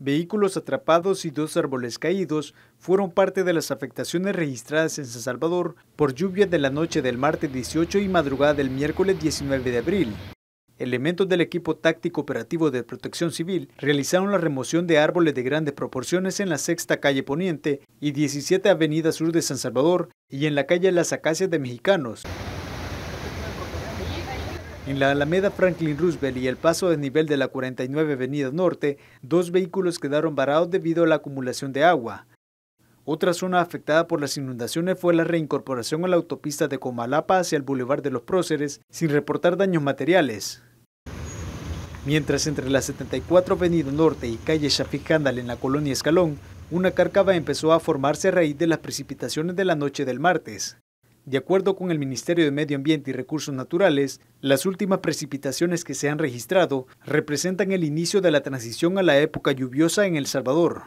Vehículos atrapados y dos árboles caídos fueron parte de las afectaciones registradas en San Salvador por lluvia de la noche del martes 18 y madrugada del miércoles 19 de abril. Elementos del equipo táctico operativo de protección civil realizaron la remoción de árboles de grandes proporciones en la sexta calle Poniente y 17 Avenida Sur de San Salvador y en la calle Las Acacias de Mexicanos, en la Alameda Franklin Roosevelt y el paso de nivel de la 49 Avenida Norte, dos vehículos quedaron varados debido a la acumulación de agua. Otra zona afectada por las inundaciones fue la reincorporación a la autopista de Comalapa hacia el Boulevard de los Próceres, sin reportar daños materiales. Mientras entre la 74 Avenida Norte y calle Shafik en la colonia Escalón, una cárcava empezó a formarse a raíz de las precipitaciones de la noche del martes. De acuerdo con el Ministerio de Medio Ambiente y Recursos Naturales, las últimas precipitaciones que se han registrado representan el inicio de la transición a la época lluviosa en El Salvador.